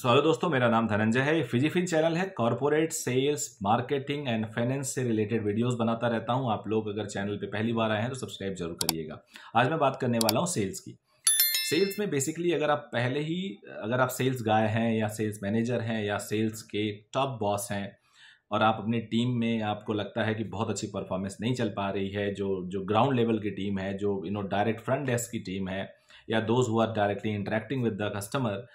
स्वागत दोस्तों मेरा नाम धनंजय है ये फिजीफिन चैनल है corporate sales marketing and finance से रिलेटेड वीडियोस बनाता रहता हूँ आप लोग अगर चैनल पे पहली बार आए हैं तो सब्सक्राइब जरूर करिएगा आज मैं बात करने वाला हूँ सेल्स की सेल्स में बेसिकली अगर आप पहले ही अगर आप सेल्स गाय हैं या सेल्स मैनेजर हैं या सेल्स के टॉप बॉस हैं और आप अपनी टीम में आपको लगता है कि बहुत अच्छी परफॉर्मेंस नहीं चल पा रही है जो जो ग्राउंड लेवल की टीम है जो you know direct front desk की टीम है या दोज हुआ directly interacting with the customer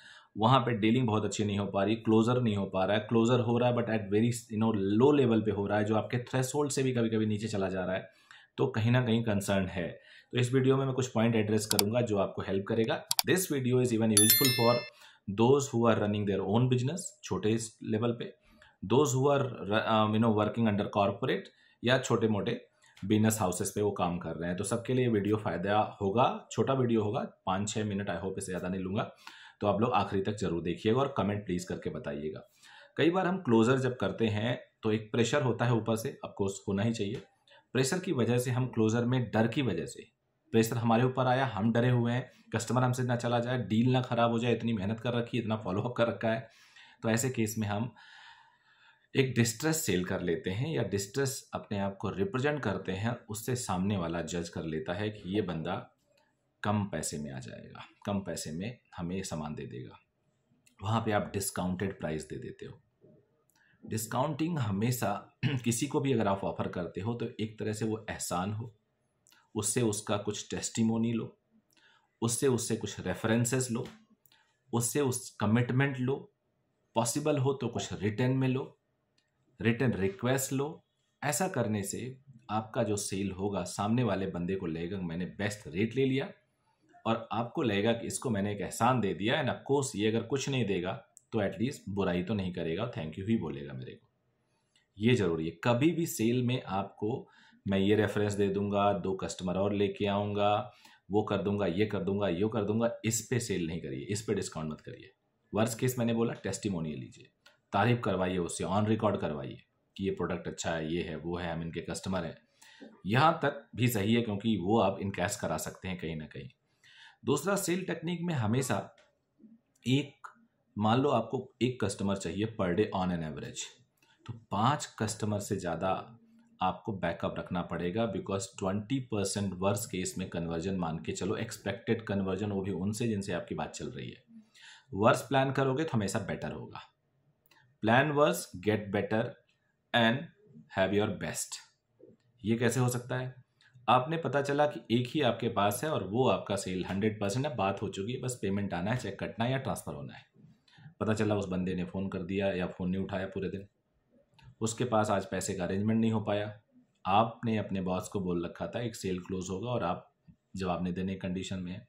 वहाँ पे डीलिंग बहुत अच्छी नहीं हो पा रही क्लोजर नहीं हो पा रहा है क्लोजर हो रहा है but at very you know low level पे हो रहा है जो आपके थ्रेश से भी कभी कभी नीचे चला जा रहा है तो कहीं ना कहीं कंसर्न है तो इस वीडियो में मैं कुछ पॉइंट एड्रेस करूंगा जो आपको हेल्प करेगा this video is even useful for those who are running their own business छोटे लेवल पे those who are you know working under corporate या छोटे मोटे बिजनेस हाउसेस पे वो काम कर रहे हैं तो सबके लिए वीडियो फायदा होगा छोटा वीडियो होगा पाँच छः मिनट आई होप इसे ज़्यादा नहीं लूँगा तो आप लोग आखिरी तक जरूर देखिएगा और कमेंट प्लीज़ करके बताइएगा कई बार हम क्लोज़र जब करते हैं तो एक प्रेशर होता है ऊपर से अफकोर्स होना ही चाहिए प्रेशर की वजह से हम क्लोज़र में डर की वजह से प्रेशर हमारे ऊपर आया हम डरे हुए हैं कस्टमर हमसे ना चला जाए डील ना ख़राब हो जाए इतनी मेहनत कर रखी है इतना फॉलोअप कर रखा है तो ऐसे केस में हम एक डिस्ट्रेस सेल कर लेते हैं या डिस्ट्रेस अपने आप को रिप्रेजेंट करते हैं उससे सामने वाला जज कर लेता है कि ये बंदा कम पैसे में आ जाएगा कम पैसे में हमें सामान दे देगा वहाँ पे आप डिस्काउंटेड प्राइस दे देते हो डिस्काउंटिंग हमेशा किसी को भी अगर आप ऑफर करते हो तो एक तरह से वो एहसान हो उससे उसका कुछ टेस्टिमोनी लो उससे उससे कुछ रेफरेंसेस लो उससे उस कमिटमेंट लो पॉसिबल हो तो कुछ रिटर्न में लो रिटर्न रिक्वेस्ट लो ऐसा करने से आपका जो सेल होगा सामने वाले बंदे को लेगा मैंने बेस्ट रेट ले लिया और आपको लगेगा कि इसको मैंने एक एहसान दे दिया एंड अफकोर्स ये अगर कुछ नहीं देगा तो एटलीस्ट बुराई तो नहीं करेगा थैंक यू ही बोलेगा मेरे को ये ज़रूरी है कभी भी सेल में आपको मैं ये रेफरेंस दे दूंगा दो कस्टमर और लेके आऊँगा वो कर दूंगा ये कर दूंगा ये कर दूंगा इस पे सेल नहीं करिए इस पे डिस्काउंट मत करिए वर्स केस मैंने बोला टेस्टिमोनियल लीजिए तारीफ करवाइए उससे ऑन रिकॉर्ड करवाइए कि ये प्रोडक्ट अच्छा है ये है वो है हम इनके कस्टमर हैं यहाँ तक भी सही है क्योंकि वो आप इनकैश करा सकते हैं कहीं ना कहीं दूसरा सेल टेक्निक में हमेशा एक मान लो आपको एक कस्टमर चाहिए per day on an average तो पाँच कस्टमर से ज़्यादा आपको बैकअप रखना पड़ेगा because twenty percent worst case में कन्वर्जन मान के चलो एक्सपेक्टेड कन्वर्जन वो भी उनसे जिनसे आपकी बात चल रही है वर्स प्लान करोगे तो हमेशा बेटर होगा plan worst get better and have your best ये कैसे हो सकता है आपने पता चला कि एक ही आपके पास है और वो आपका सेल हंड्रेड परसेंट है बात हो चुकी है बस पेमेंट आना है चेक कटना है या ट्रांसफ़र होना है पता चला उस बंदे ने फ़ोन कर दिया या फ़ोन नहीं उठाया पूरे दिन उसके पास आज पैसे का अरेंजमेंट नहीं हो पाया आपने अपने बॉस को बोल रखा था एक सेल क्लोज होगा और आप जवाब नहीं देने कंडीशन में है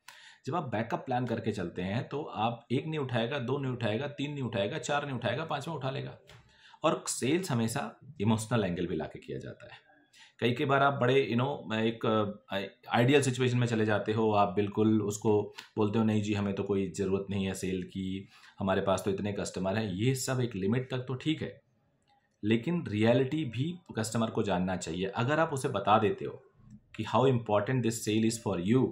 जब आप बैकअप प्लान करके चलते हैं तो आप एक नहीं उठाएगा दो नहीं उठाएगा तीन नहीं उठाएगा चार नहीं उठाएगा पाँचवा उठा लेगा और सेल्स हमेशा इमोशनल एंगल भी ला किया जाता है कई कई बार आप बड़े यू नो एक आइडियल सिचुएशन में चले जाते हो आप बिल्कुल उसको बोलते हो नहीं जी हमें तो कोई ज़रूरत नहीं है सेल की हमारे पास तो इतने कस्टमर हैं ये सब एक लिमिट तक तो ठीक है लेकिन रियलिटी भी कस्टमर को जानना चाहिए अगर आप उसे बता देते हो कि how important this sale is for you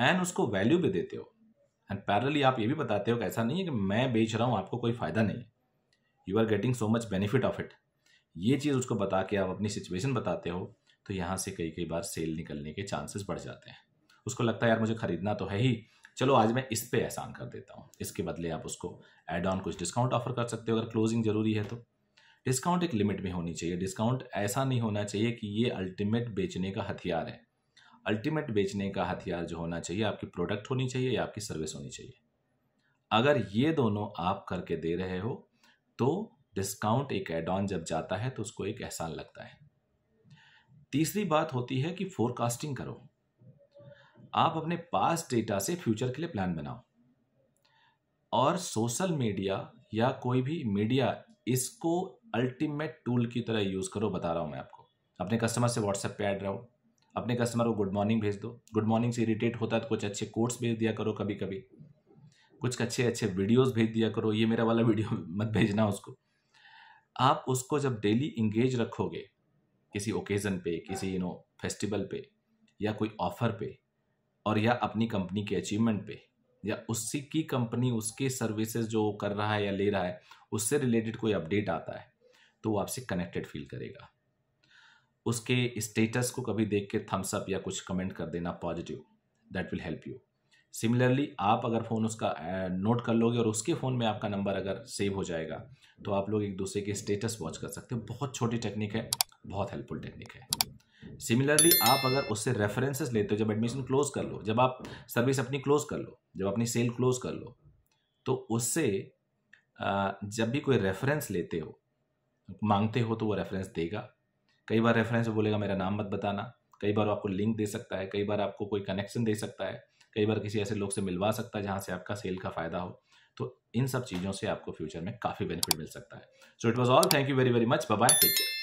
and उसको वैल्यू भी देते हो एंड पैरली आप ये भी बताते हो कि ऐसा नहीं है कि मैं बेच रहा हूँ आपको कोई फ़ायदा नहीं you are getting so much benefit of it ये चीज़ उसको बता के आप अपनी सिचुएशन बताते हो तो यहाँ से कई कई बार सेल निकलने के चांसेस बढ़ जाते हैं उसको लगता है यार मुझे खरीदना तो है ही चलो आज मैं इस पे एहसान कर देता हूँ इसके बदले आप उसको एड ऑन कुछ डिस्काउंट ऑफर कर सकते हो अगर क्लोजिंग जरूरी है तो डिस्काउंट एक लिमिट में होनी चाहिए डिस्काउंट ऐसा नहीं होना चाहिए कि ये अल्टीमेट बेचने का हथियार है अल्टीमेट बेचने का हथियार जो होना चाहिए आपकी प्रोडक्ट होनी चाहिए या आपकी सर्विस होनी चाहिए अगर ये दोनों आप करके दे रहे हो तो डिस्काउंट एक एड ऑन जब जाता है तो उसको एक एहसान लगता है तीसरी बात होती है कि फोरकास्टिंग करो आप अपने पास डेटा से फ्यूचर के लिए प्लान बनाओ और सोशल मीडिया या कोई भी मीडिया इसको अल्टीमेट टूल की तरह यूज़ करो बता रहा हूँ मैं आपको अपने कस्टमर से व्हाट्सएप पे ऐड रहो अपने कस्टमर को गुड मॉर्निंग भेज दो गुड मॉर्निंग से इरिटेट होता है तो कुछ अच्छे कोट्स भेज दिया करो कभी कभी कुछ अच्छे अच्छे वीडियोस भेज दिया करो ये मेरा वाला वीडियो मत भेजना उसको आप उसको जब डेली इंगेज रखोगे किसी ओकेज़न पे किसी यू नो फेस्टिवल पे या कोई ऑफर पे और या अपनी कंपनी के अचीवमेंट पे या उसी की कंपनी उसके सर्विसेज जो कर रहा है या ले रहा है उससे रिलेटेड कोई अपडेट आता है तो वो आपसे कनेक्टेड फील करेगा उसके स्टेटस को कभी देख के थम्सअप या कुछ कमेंट कर देना positive that will help you similarly आप अगर फ़ोन उसका नोट कर लोगे और उसके फ़ोन में आपका नंबर अगर सेव हो जाएगा तो आप लोग एक दूसरे के स्टेटस वॉच कर सकते हो बहुत छोटी टेक्निक है बहुत हेल्पफुल टेक्निक है सिमिलरली आप अगर उससे रेफरेंसेस लेते हो जब एडमिशन क्लोज कर लो जब आप सर्विस अपनी क्लोज कर लो जब अपनी सेल क्लोज कर लो तो उससे जब भी कोई रेफरेंस लेते हो मांगते हो तो वो रेफरेंस देगा कई बार रेफरेंस बोलेगा मेरा नाम मत बताना कई बार आपको लिंक दे सकता है कई बार आपको कोई कनेक्शन दे सकता है कई बार किसी ऐसे लोग से मिलवा सकता है जहाँ से आपका सेल का फ़ायदा हो तो इन सब चीज़ों से आपको फ्यूचर में काफ़ी बेनिफिट मिल सकता है so it was all thank you very very much bye take care